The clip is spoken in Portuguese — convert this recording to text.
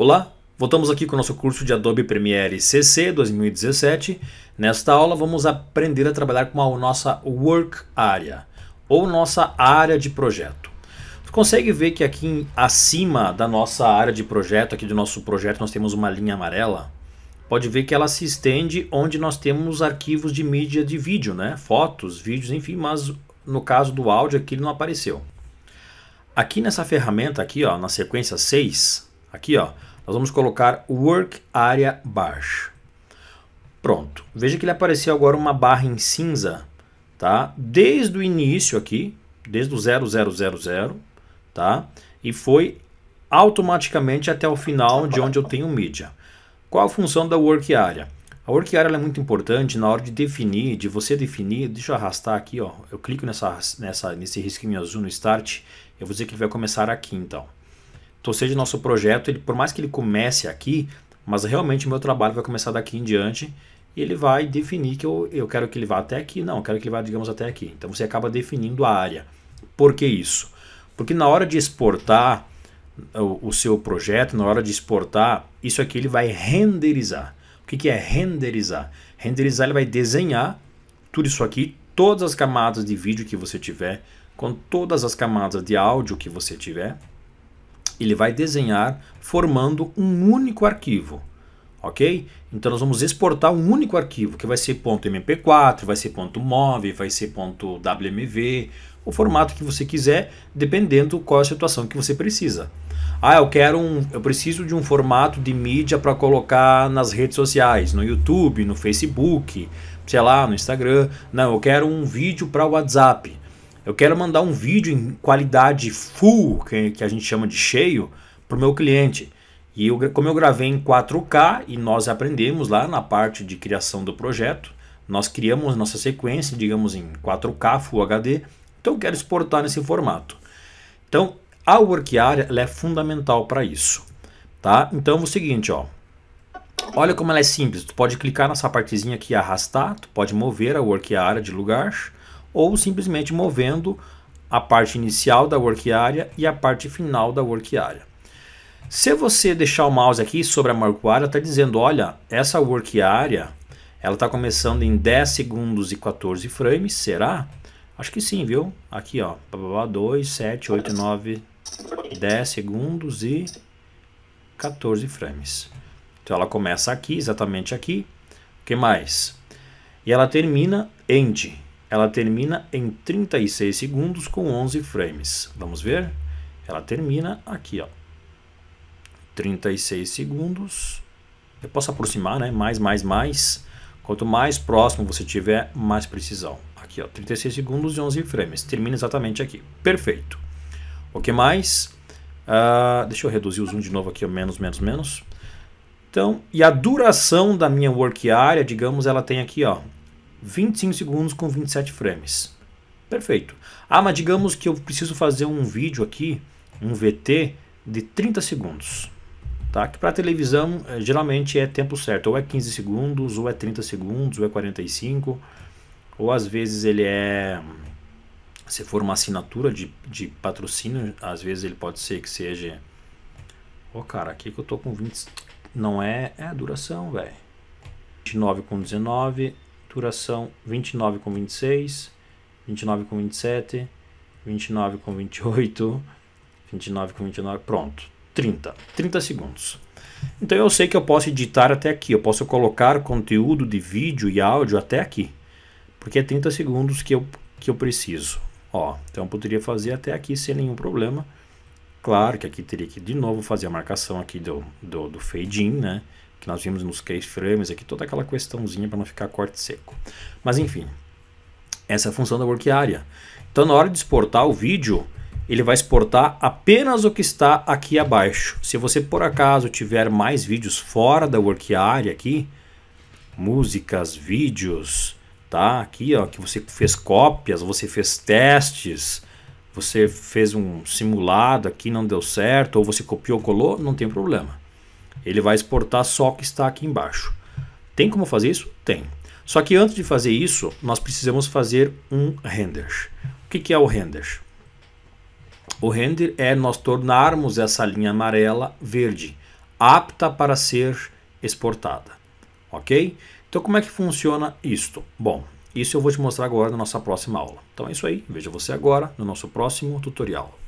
Olá, voltamos aqui com o nosso curso de Adobe Premiere CC 2017. Nesta aula vamos aprender a trabalhar com a nossa Work Area, ou nossa área de projeto. Você consegue ver que aqui acima da nossa área de projeto, aqui do nosso projeto, nós temos uma linha amarela? Pode ver que ela se estende onde nós temos arquivos de mídia de vídeo, né? Fotos, vídeos, enfim, mas no caso do áudio aqui ele não apareceu. Aqui nessa ferramenta aqui, ó, na sequência 6, Aqui, ó, nós vamos colocar Work Area Bar. Pronto. Veja que ele apareceu agora uma barra em cinza, tá? Desde o início aqui, desde o 0000, tá? E foi automaticamente até o final de onde eu tenho mídia. Qual a função da Work Area? A Work Area é muito importante na hora de definir, de você definir, deixa eu arrastar aqui, ó, eu clico nessa, nessa, nesse risquinho azul no Start, eu vou dizer que ele vai começar aqui então. Então, seja nosso projeto, ele, por mais que ele comece aqui, mas realmente o meu trabalho vai começar daqui em diante e ele vai definir que eu, eu quero que ele vá até aqui, não, eu quero que ele vá, digamos, até aqui. Então, você acaba definindo a área. Por que isso? Porque na hora de exportar o, o seu projeto, na hora de exportar, isso aqui ele vai renderizar. O que, que é renderizar? Renderizar ele vai desenhar tudo isso aqui, todas as camadas de vídeo que você tiver, com todas as camadas de áudio que você tiver, ele vai desenhar formando um único arquivo. Ok? Então nós vamos exportar um único arquivo, que vai ser .mp4, vai ser .mov, vai ser .wmv, o formato que você quiser, dependendo qual é a situação que você precisa. Ah, eu quero um, eu preciso de um formato de mídia para colocar nas redes sociais, no YouTube, no Facebook, sei lá, no Instagram. Não, eu quero um vídeo para WhatsApp. Eu quero mandar um vídeo em qualidade full, que, a gente chama de cheio, para o meu cliente. E eu, como eu gravei em 4K e nós aprendemos lá na parte de criação do projeto, nós criamos nossa sequência, digamos, em 4K Full HD, então eu quero exportar nesse formato. Então, a work area é fundamental para isso. Tá? Então, é o seguinte, ó. olha como ela é simples. Tu pode clicar nessa partezinha aqui e arrastar, tu pode mover a work area de lugar ou simplesmente movendo a parte inicial da work area e a parte final da work area. Se você deixar o mouse aqui sobre a work area, está dizendo, olha, essa work area ela está começando em 10 segundos e 14 frames, será? Acho que sim, viu? Aqui, ó, 2, 7, 8, 9, 10 segundos e 14 frames. Então ela começa aqui, exatamente aqui. O que mais? E ela termina end ela termina em 36 segundos com 11 frames. Vamos ver? Ela termina aqui, ó. 36 segundos. Eu posso aproximar, né? Mais, mais, mais. Quanto mais próximo você tiver, mais precisão. Aqui, ó, 36 segundos e 11 frames. Termina exatamente aqui. Perfeito. O que mais? Uh, deixa eu reduzir o zoom de novo aqui, ó, menos, menos, menos. Então, e a duração da minha work area, digamos, ela tem aqui, ó, 25 segundos com 27 frames. Perfeito. Ah, mas digamos que eu preciso fazer um vídeo aqui, um VT, de 30 segundos. Tá? Que para televisão eh, geralmente é tempo certo, ou é 15 segundos, ou é 30 segundos, ou é 45, ou às vezes ele é. Se for uma assinatura de, de patrocínio, às vezes ele pode ser que seja. Ô oh, cara, aqui que eu tô com 20. Não é. É duração, velho. 29 com 19 duração 29 com 26, 29 com 27, 29 com 28, 29 com 29, pronto, 30, 30 segundos. Então eu sei que eu posso editar até aqui, eu posso colocar conteúdo de vídeo e áudio até aqui, porque é 30 segundos que eu, que eu preciso. Ó, então eu poderia fazer até aqui sem nenhum problema. Claro que aqui teria que de novo fazer a marcação aqui do, do, do fade in, né? que nós vimos nos case frames aqui, toda aquela questãozinha para não ficar corte seco. Mas enfim, essa é a função da work area. Então na hora de exportar o vídeo, ele vai exportar apenas o que está aqui abaixo. Se você por acaso tiver mais vídeos fora da work area aqui, músicas, vídeos, tá? Aqui ó, que você fez cópias, você fez testes, você fez um simulado aqui não deu certo ou você copiou colou, não tem problema. Ele vai exportar só o que está aqui embaixo. Tem como fazer isso? Tem. Só que antes de fazer isso, nós precisamos fazer um render. O que, que é o render? O render é nós tornarmos essa linha amarela verde, apta para ser exportada. Ok? Então, como é que funciona isto? Bom, isso eu vou te mostrar agora na nossa próxima aula. Então é isso aí, vejo você agora no nosso próximo tutorial.